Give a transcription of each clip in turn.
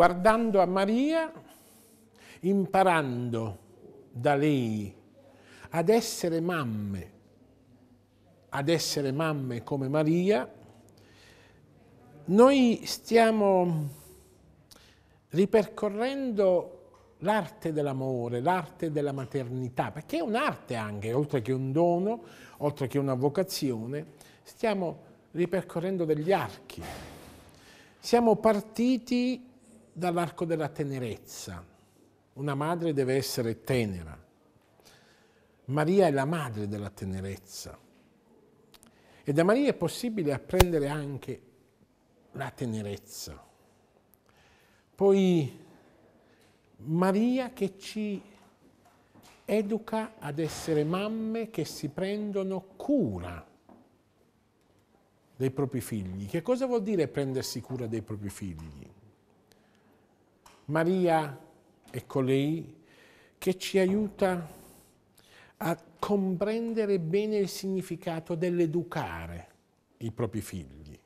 guardando a Maria, imparando da lei ad essere mamme, ad essere mamme come Maria, noi stiamo ripercorrendo l'arte dell'amore, l'arte della maternità, perché è un'arte anche, oltre che un dono, oltre che una vocazione, stiamo ripercorrendo degli archi. Siamo partiti dall'arco della tenerezza. Una madre deve essere tenera. Maria è la madre della tenerezza. E da Maria è possibile apprendere anche la tenerezza. Poi Maria che ci educa ad essere mamme che si prendono cura dei propri figli. Che cosa vuol dire prendersi cura dei propri figli? Maria, è colei che ci aiuta a comprendere bene il significato dell'educare i propri figli.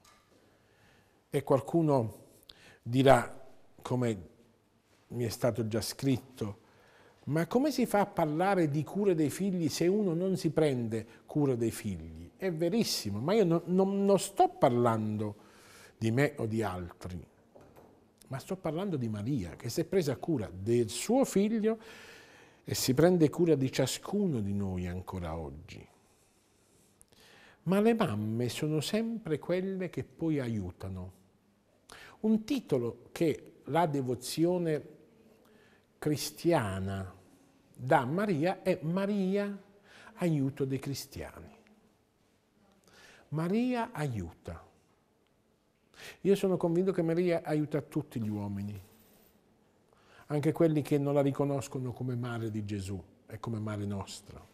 E qualcuno dirà, come mi è stato già scritto, ma come si fa a parlare di cura dei figli se uno non si prende cura dei figli? È verissimo, ma io no, no, non sto parlando di me o di altri ma sto parlando di Maria che si è presa cura del suo figlio e si prende cura di ciascuno di noi ancora oggi. Ma le mamme sono sempre quelle che poi aiutano. Un titolo che la devozione cristiana dà a Maria è Maria aiuto dei cristiani. Maria aiuta. Io sono convinto che Maria aiuta tutti gli uomini, anche quelli che non la riconoscono come madre di Gesù e come madre nostra.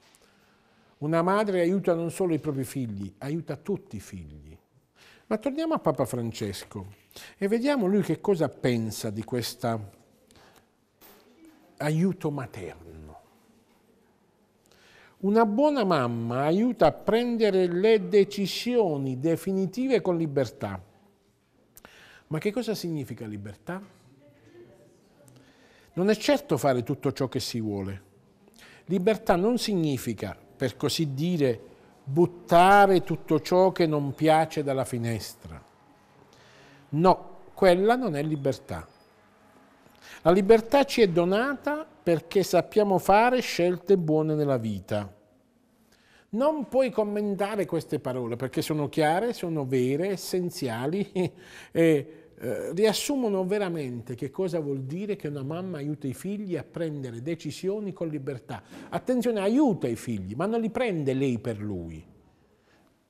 Una madre aiuta non solo i propri figli, aiuta tutti i figli. Ma torniamo a Papa Francesco e vediamo lui che cosa pensa di questo aiuto materno. Una buona mamma aiuta a prendere le decisioni definitive con libertà ma che cosa significa libertà? Non è certo fare tutto ciò che si vuole. Libertà non significa, per così dire, buttare tutto ciò che non piace dalla finestra. No, quella non è libertà. La libertà ci è donata perché sappiamo fare scelte buone nella vita non puoi commentare queste parole perché sono chiare, sono vere, essenziali e eh, riassumono veramente che cosa vuol dire che una mamma aiuta i figli a prendere decisioni con libertà. Attenzione, aiuta i figli, ma non li prende lei per lui,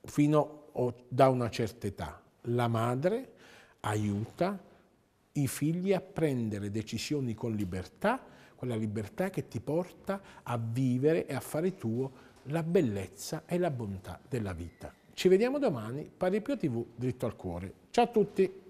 fino a, da una certa età. La madre aiuta i figli a prendere decisioni con libertà, quella libertà che ti porta a vivere e a fare tuo la bellezza e la bontà della vita. Ci vediamo domani, Pari Pio TV, dritto al cuore. Ciao a tutti!